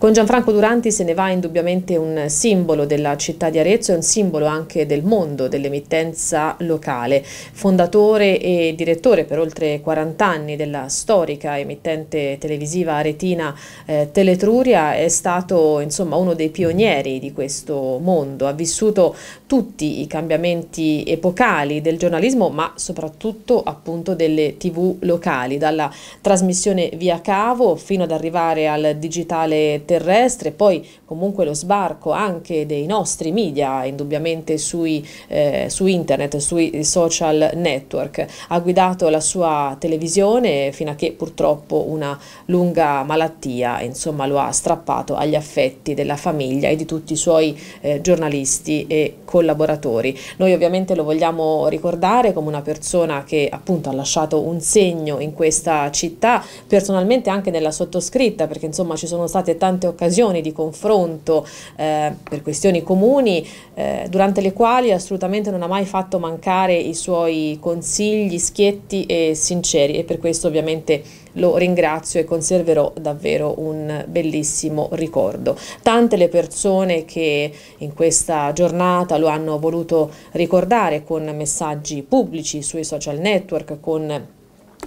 Con Gianfranco Duranti se ne va indubbiamente un simbolo della città di Arezzo e un simbolo anche del mondo dell'emittenza locale. Fondatore e direttore per oltre 40 anni della storica emittente televisiva aretina eh, Teletruria è stato insomma, uno dei pionieri di questo mondo. Ha vissuto tutti i cambiamenti epocali del giornalismo ma soprattutto appunto delle tv locali, dalla trasmissione via cavo fino ad arrivare al digitale terrestre, poi comunque lo sbarco anche dei nostri media, indubbiamente sui, eh, su internet, sui social network. Ha guidato la sua televisione fino a che purtroppo una lunga malattia insomma, lo ha strappato agli affetti della famiglia e di tutti i suoi eh, giornalisti e collaboratori. Noi ovviamente lo vogliamo ricordare come una persona che appunto ha lasciato un segno in questa città, personalmente anche nella sottoscritta, perché insomma ci sono state tante tante occasioni di confronto eh, per questioni comuni, eh, durante le quali assolutamente non ha mai fatto mancare i suoi consigli schietti e sinceri e per questo ovviamente lo ringrazio e conserverò davvero un bellissimo ricordo. Tante le persone che in questa giornata lo hanno voluto ricordare con messaggi pubblici sui social network, con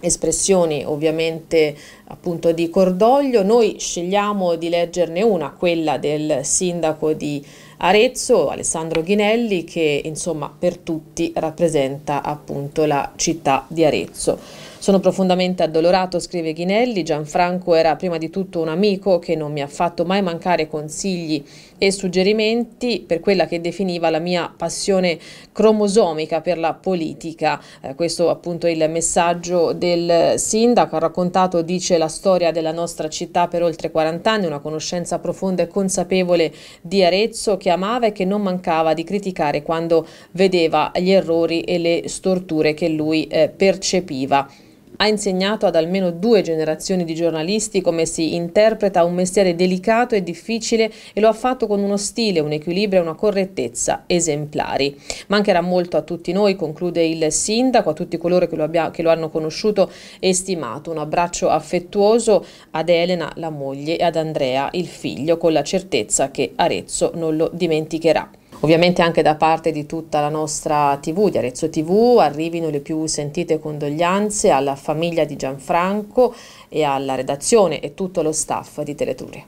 espressioni ovviamente appunto di cordoglio. Noi scegliamo di leggerne una, quella del sindaco di Arezzo, Alessandro Ghinelli, che insomma per tutti rappresenta appunto la città di Arezzo. Sono profondamente addolorato, scrive Ghinelli, Gianfranco era prima di tutto un amico che non mi ha fatto mai mancare consigli e suggerimenti per quella che definiva la mia passione cromosomica per la politica. Eh, questo appunto è il messaggio del sindaco, ha raccontato, dice, la storia della nostra città per oltre 40 anni, una conoscenza profonda e consapevole di Arezzo che amava e che non mancava di criticare quando vedeva gli errori e le storture che lui eh, percepiva ha insegnato ad almeno due generazioni di giornalisti come si interpreta un mestiere delicato e difficile e lo ha fatto con uno stile, un equilibrio e una correttezza esemplari. Mancherà molto a tutti noi, conclude il sindaco, a tutti coloro che lo, abbia, che lo hanno conosciuto e stimato. Un abbraccio affettuoso ad Elena, la moglie, e ad Andrea, il figlio, con la certezza che Arezzo non lo dimenticherà. Ovviamente anche da parte di tutta la nostra TV, di Arezzo TV, arrivino le più sentite condoglianze alla famiglia di Gianfranco e alla redazione e tutto lo staff di Teleturia.